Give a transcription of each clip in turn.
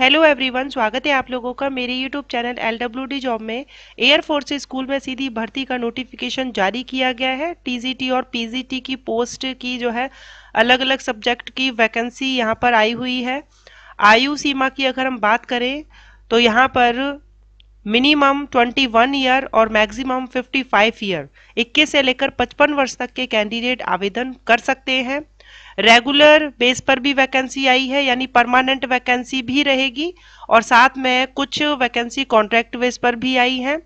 hello everyone स्वागत है आप लोगों का मेरे यूट्यूब चैनल एल जॉब में एयर फोर्स स्कूल में सीधी भर्ती का नोटिफिकेशन जारी किया गया है टीजीटी और पीजीटी की पोस्ट की जो है अलग अलग सब्जेक्ट की वैकेंसी यहाँ पर आई हुई है आयु सीमा की अगर हम बात करें तो यहाँ पर मिनिमम 21 ईयर और मैक्सिमम 55 ईयर 21 से लेकर 55 वर्ष तक के कैंडिडेट आवेदन कर सकते हैं रेगुलर बेस पर भी वैकेंसी आई है यानी परमानेंट वैकेंसी भी रहेगी और साथ में कुछ वैकेंसी कॉन्ट्रैक्ट बेस पर भी आई है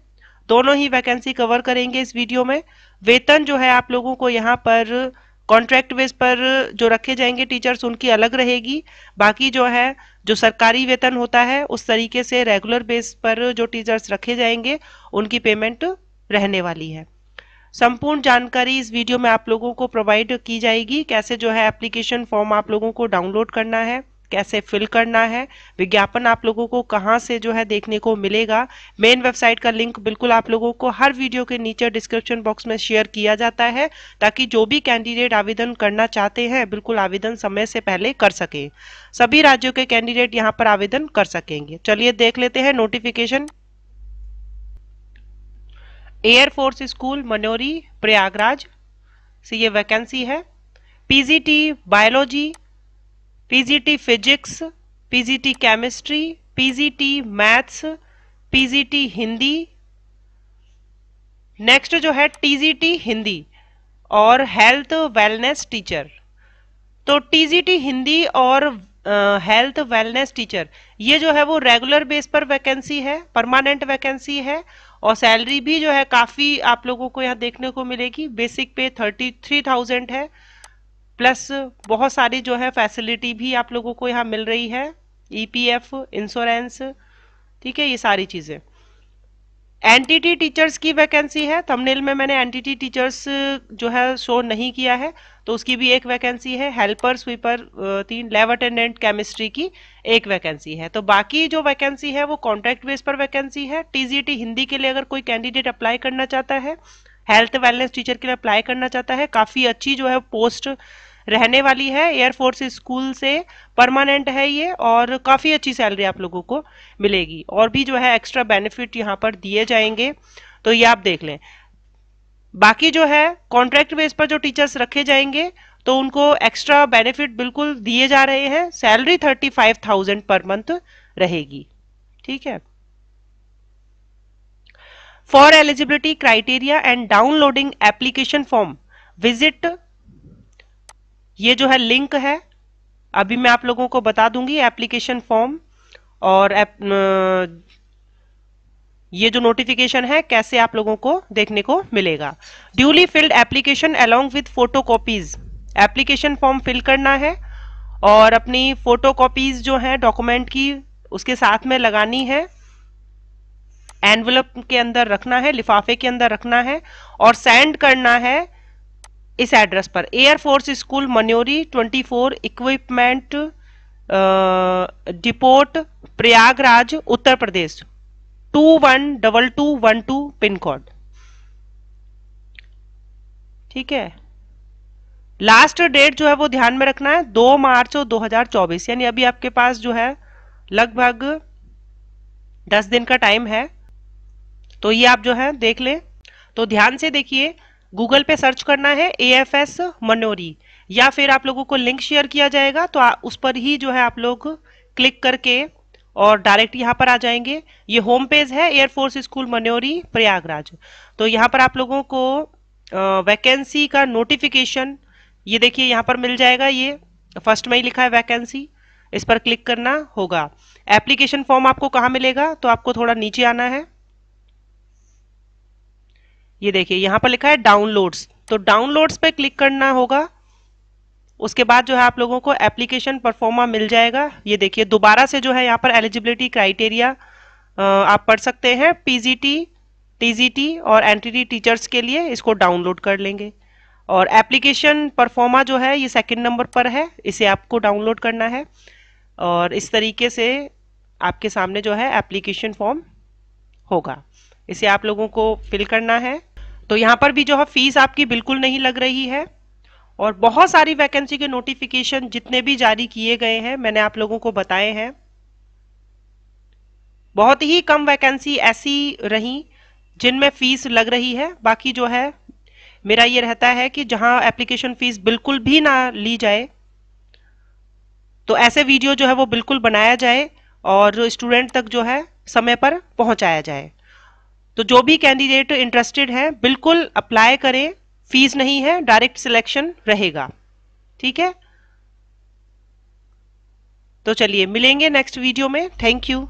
दोनों ही वैकेंसी कवर करेंगे इस वीडियो में वेतन जो है आप लोगों को यहाँ पर कॉन्ट्रैक्ट बेस पर जो रखे जाएंगे टीचर्स उनकी अलग रहेगी बाकी जो है जो सरकारी वेतन होता है उस तरीके से रेगुलर बेस पर जो टीचर्स रखे जाएंगे उनकी पेमेंट रहने वाली है संपूर्ण जानकारी इस वीडियो में आप लोगों को प्रोवाइड की जाएगी कैसे जो है एप्लीकेशन फॉर्म आप लोगों को डाउनलोड करना है कैसे फिल करना है विज्ञापन आप लोगों को कहाँ से जो है देखने को मिलेगा मेन वेबसाइट का लिंक बिल्कुल आप लोगों को हर वीडियो के नीचे डिस्क्रिप्शन बॉक्स में शेयर किया जाता है ताकि जो भी कैंडिडेट आवेदन करना चाहते हैं बिल्कुल आवेदन समय से पहले कर सके सभी राज्यों के कैंडिडेट यहाँ पर आवेदन कर सकेंगे चलिए देख लेते हैं notification air force school Manauri Prayagraj से ये वैकेंसी है PGT biology PGT physics PGT chemistry PGT maths PGT Hindi next जो है टीजीटी हिंदी और हेल्थ वेलनेस टीचर तो टीजीटी हिंदी और हेल्थ वेलनेस टीचर ये जो है वो रेगुलर बेस पर वैकेंसी है परमानेंट वैकेंसी है और सैलरी भी जो है काफ़ी आप लोगों को यहाँ देखने को मिलेगी basic pay thirty three thousand है प्लस बहुत सारी जो है फैसिलिटी भी आप लोगों को यहाँ मिल रही है ईपीएफ इंश्योरेंस ठीक है ये सारी चीज़ें एनटीटी टीचर्स की वैकेंसी है थंबनेल में मैंने एनटीटी टीचर्स जो है शो नहीं किया है तो उसकी भी एक वैकेंसी है हेल्पर स्वीपर तीन लैब अटेंडेंट केमिस्ट्री की एक वैकेंसी है तो बाकी जो वैकेंसी है वो कॉन्ट्रैक्ट बेस पर वैकेंसी है टीजीटी हिंदी के लिए अगर कोई कैंडिडेट अप्लाई करना चाहता है हेल्थ वेलनेस टीचर के लिए अप्लाई करना चाहता है काफ़ी अच्छी जो है पोस्ट रहने वाली है एयरफोर्स स्कूल से परमानेंट है ये और काफ़ी अच्छी सैलरी आप लोगों को मिलेगी और भी जो है एक्स्ट्रा बेनिफिट यहाँ पर दिए जाएंगे तो ये आप देख लें बाकी जो है कॉन्ट्रैक्ट बेस पर जो टीचर्स रखे जाएंगे तो उनको एक्स्ट्रा बेनिफिट बिल्कुल दिए जा रहे हैं salary thirty five thousand per month रहेगी ठीक है for eligibility criteria and downloading application form visit ये जो है लिंक है अभी मैं आप लोगों को बता दूंगी एप्लीकेशन फॉर्म और एप, ये जो नोटिफिकेशन है कैसे आप लोगों को देखने को मिलेगा duly filled application along with photocopies application form fill करना है और अपनी फोटो कॉपीज जो है डॉक्यूमेंट की उसके साथ में लगानी है एनवलप के अंदर रखना है लिफाफे के अंदर रखना है और सेंड करना है इस एड्रेस पर air force school Manauri 24 equipment depot Prayagraj Uttar Pradesh two one double two one two pin code ठीक है लास्ट डेट जो है वो ध्यान में रखना है दो मार्च दो हजार चौबीस यानी अभी आपके पास जो है लगभग दस दिन का टाइम है तो ये आप जो है देख लें तो ध्यान से देखिए गूगल पे सर्च करना है ए एफ एस मनोरी या फिर आप लोगों को लिंक शेयर किया जाएगा तो आ, उस पर ही जो है आप लोग क्लिक करके और डायरेक्ट यहाँ पर आ जाएंगे ये होम पेज है एयरफोर्स स्कूल मनोरी प्रयागराज तो यहाँ पर आप लोगों को वैकेंसी का नोटिफिकेशन ये देखिए यहाँ पर मिल जाएगा ये फर्स्ट में ही लिखा है वैकेंसी इस पर क्लिक करना होगा एप्लीकेशन फॉर्म आपको कहाँ मिलेगा तो आपको थोड़ा नीचे आना है ये देखिए यहाँ पर लिखा है डाउनलोड्स तो डाउनलोड्स पे क्लिक करना होगा उसके बाद जो है आप लोगों को एप्लीकेशन परफॉर्मा मिल जाएगा ये देखिए दोबारा से जो है यहाँ पर एलिजिबिलिटी क्राइटेरिया आप पढ़ सकते हैं पीजीटी टीजीटी और एंटिटी टीचर्स के लिए इसको डाउनलोड कर लेंगे और एप्लीकेशन परफॉर्मा जो है ये सेकंड नंबर पर है इसे आपको डाउनलोड करना है और इस तरीके से आपके सामने जो है एप्लीकेशन फॉर्म होगा इसे आप लोगों को फिल करना है तो यहां पर भी जो है फीस आपकी बिल्कुल नहीं लग रही है और बहुत सारी वैकेंसी के नोटिफिकेशन जितने भी जारी किए गए हैं मैंने आप लोगों को बताए हैं बहुत ही कम वैकेंसी ऐसी रही जिनमें फीस लग रही है बाकी जो है मेरा ये रहता है कि जहां एप्लीकेशन फीस बिल्कुल भी ना ली जाए तो ऐसे वीडियो जो है वो बिल्कुल बनाया जाए और स्टूडेंट तक जो है समय पर पहुंचाया जाए तो जो भी कैंडिडेट इंटरेस्टेड है बिल्कुल अप्लाई करें फीस नहीं है डायरेक्ट सिलेक्शन रहेगा ठीक है तो चलिए मिलेंगे नेक्स्ट वीडियो में थैंक यू